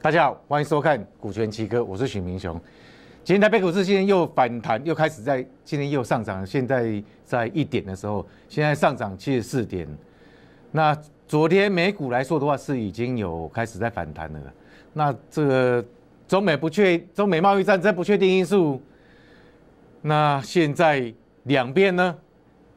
大家好，欢迎收看《股权奇哥》，我是许明雄。今天台北股市今天又反弹，又开始在今天又上涨，现在在一点的时候，现在上涨七十四点。那昨天美股来说的话，是已经有开始在反弹了。那这个中美不确，中美贸易战这不确定因素，那现在两边呢，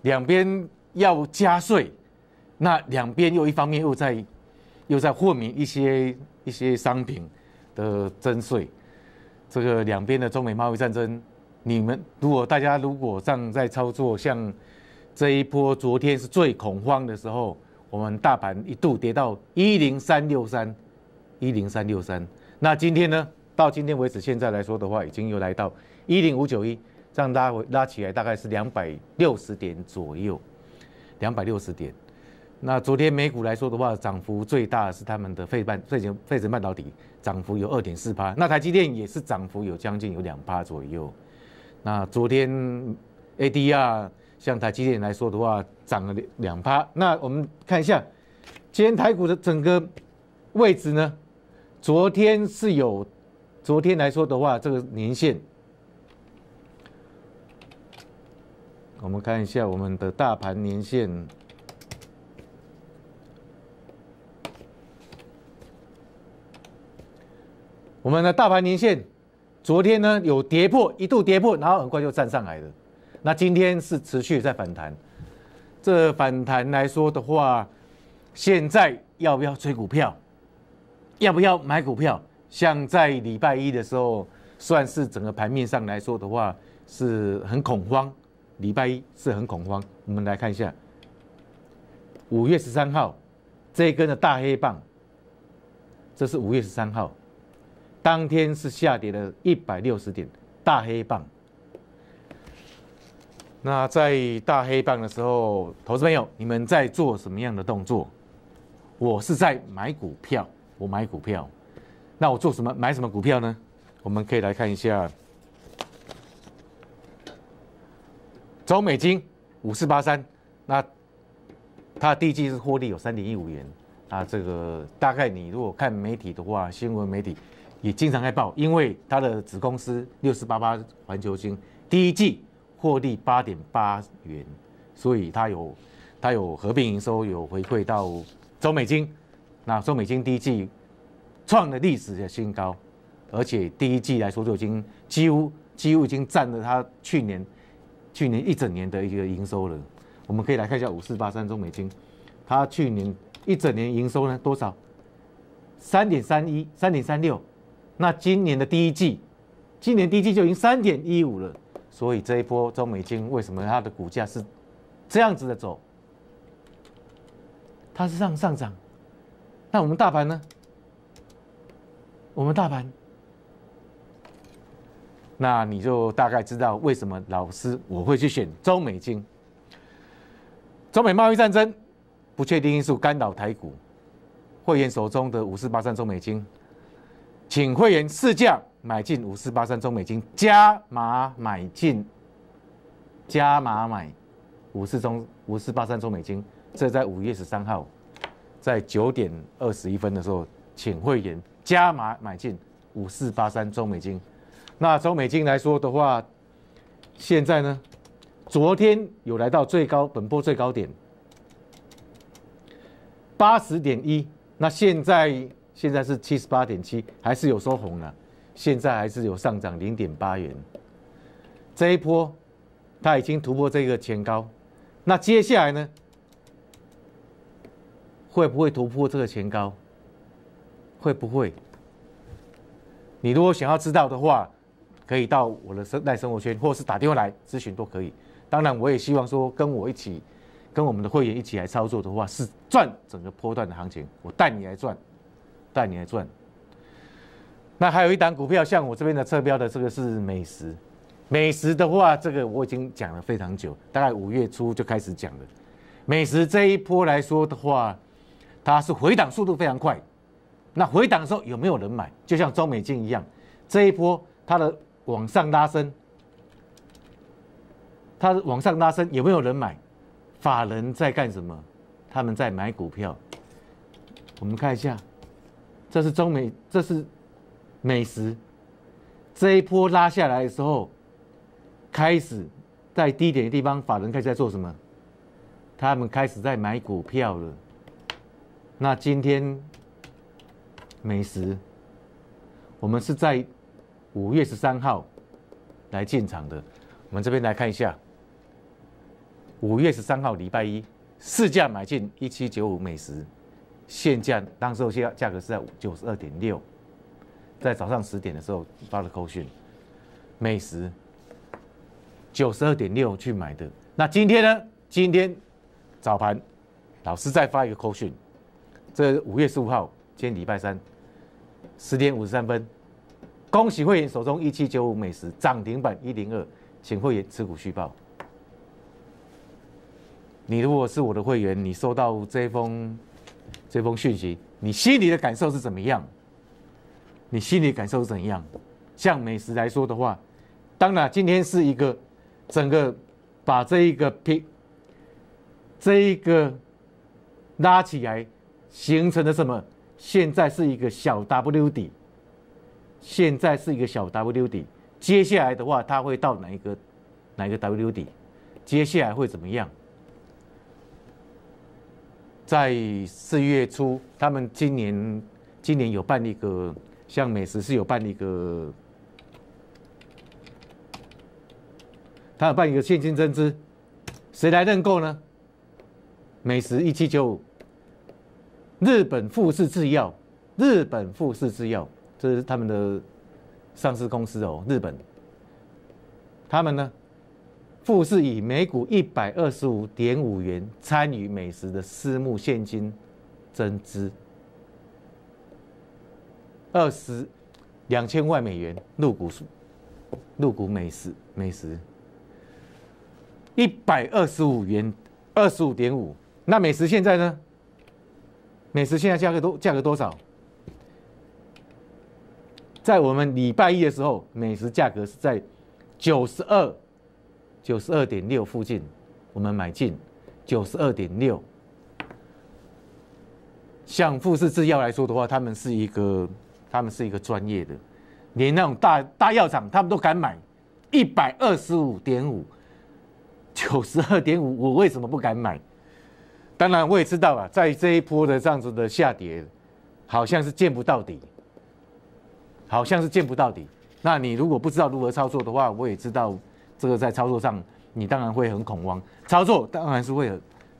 两边要加税，那两边又一方面又在。又在豁免一些一些商品的征税，这个两边的中美贸易战争，你们如果大家如果这样在操作，像这一波昨天是最恐慌的时候，我们大盘一度跌到一零三六三，一零三六三。那今天呢？到今天为止，现在来说的话，已经又来到一零五九一，这样拉回拉起来大概是两百六十点左右，两百六十点。那昨天美股来说的话，涨幅最大是他们的费半费晶费晶半导体，涨幅有二点四八。那台积电也是涨幅有将近有两趴左右。那昨天 ADR 像台积电来说的话，涨了两两趴。那我们看一下今天台股的整个位置呢？昨天是有昨天来说的话，这个年限。我们看一下我们的大盘年限。我们的大盘年线，昨天呢有跌破，一度跌破，然后很快就站上来了。那今天是持续在反弹。这反弹来说的话，现在要不要追股票？要不要买股票？像在礼拜一的时候，算是整个盘面上来说的话，是很恐慌。礼拜一是很恐慌。我们来看一下，五月十三号这一根的大黑棒，这是五月十三号。当天是下跌了一百六十点，大黑棒。那在大黑棒的时候，投资朋友，你们在做什么样的动作？我是在买股票，我买股票。那我做什么？买什么股票呢？我们可以来看一下，走美金五四八三。那它的第一季是获利有三点一五元。啊，这个大概你如果看媒体的话，新闻媒体。也经常在报，因为它的子公司六四八八环球金第一季获利八点八元，所以它有它有合并营收有回馈到中美金，那中美金第一季创了历史的新高，而且第一季来说就已经几乎几乎已经占了它去年去年一整年的一个营收了。我们可以来看一下五四八三中美金，它去年一整年营收呢多少？三点三一三点三六。那今年的第一季，今年第一季就已经三点一五了，所以这一波中美金为什么它的股价是这样子的走？它是上上涨，那我们大盘呢？我们大盘，那你就大概知道为什么老师我会去选中美金。中美贸易战争不确定因素干扰台股，会员手中的五四八三中美金。请会员试驾买进五四八三中美金，加码买进，加码买五四中五四八三中美金。这在五月十三号在九点二十一分的时候，请会员加码买进五四八三中美金。那中美金来说的话，现在呢，昨天有来到最高本波最高点八十点一，那现在。现在是七十八点七，还是有收红了？现在还是有上涨零点八元，这一波它已经突破这个前高，那接下来呢？会不会突破这个前高？会不会？你如果想要知道的话，可以到我的生态生活圈，或者是打电话来咨询都可以。当然，我也希望说跟我一起，跟我们的会员一起来操作的话，是赚整个波段的行情，我带你来赚。带你来赚。那还有一档股票，像我这边的侧标的这个是美食。美食的话，这个我已经讲了非常久，大概五月初就开始讲了。美食这一波来说的话，它是回档速度非常快。那回档的时候有没有人买？就像中美金一样，这一波它的往上拉升，它往上拉升有没有人买？法人在干什么？他们在买股票。我们看一下。这是中美，这是美食，这一波拉下来的时候，开始在低点的地方，法人开始在做什么？他们开始在买股票了。那今天美食，我们是在五月十三号来进场的。我们这边来看一下，五月十三号礼拜一，市价买进一七九五美食。现价当时现价格是在九十二点六，在早上十点的时候发了口讯，美食九十二点六去买的。那今天呢？今天早盘老师再发一个口讯，这五月十五号，今天礼拜三，十点五十三分，恭喜会员手中一七九五美食涨停板一零二，请会员持股续报。你如果是我的会员，你收到这封。这封讯息，你心里的感受是怎么样？你心里感受是怎样？像美食来说的话，当然今天是一个整个把这一个平这一个拉起来形成的什么？现在是一个小 W 底，现在是一个小 W 底，接下来的话它会到哪一个哪一个 W 底？接下来会怎么样？在四月初，他们今年今年有办一个像美食是有办一个，他有办一个现金增资，谁来认购呢？美食一七九五，日本富士制药，日本富士制药这是他们的上市公司哦，日本，他们呢？富士以每股一百二十五点五元参与美食的私募现金增资二十两千万美元入股数，入股美食美食一百二十五元二十五点五，那美食现在呢？美食现在价格多价格多少？在我们礼拜一的时候，美食价格是在九十二。九十二点六附近，我们买进九十二点六。像富士制药来说的话，他们是一个，他们是一个专业的，连那种大大药厂他们都敢买一百二十五点五，九十二点五，我为什么不敢买？当然我也知道啊，在这一波的这样子的下跌，好像是见不到底，好像是见不到底。那你如果不知道如何操作的话，我也知道。这个在操作上，你当然会很恐慌，操作当然是会，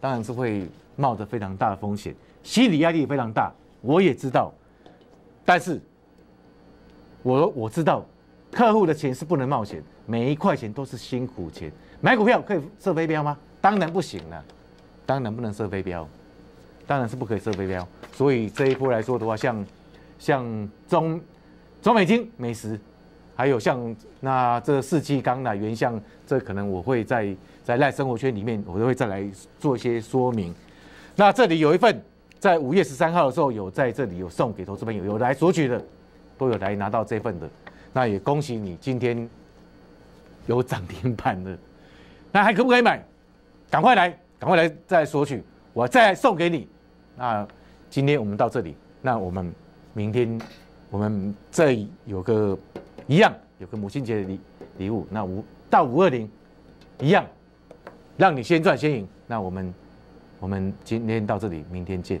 当然是会冒着非常大的风险，心理压力非常大。我也知道，但是，我我知道，客户的钱是不能冒险，每一块钱都是辛苦钱。买股票可以设飞镖吗？当然不行了，当然不能设飞镖，当然是不可以设飞镖。所以这一波来说的话，像像中中美金美食。还有像那这四季缸的原相，这可能我会在在赖生活圈里面，我都会再来做一些说明。那这里有一份，在五月十三号的时候有在这里有送给投资朋友，有来索取的，都有来拿到这份的。那也恭喜你今天有涨停板的，那还可不可以买？赶快来，赶快来再索取，我再送给你。那今天我们到这里，那我们明天我们再有个。一样有个母亲节的礼礼物，那五到五二零，一样让你先赚先赢。那我们我们今天到这里，明天见。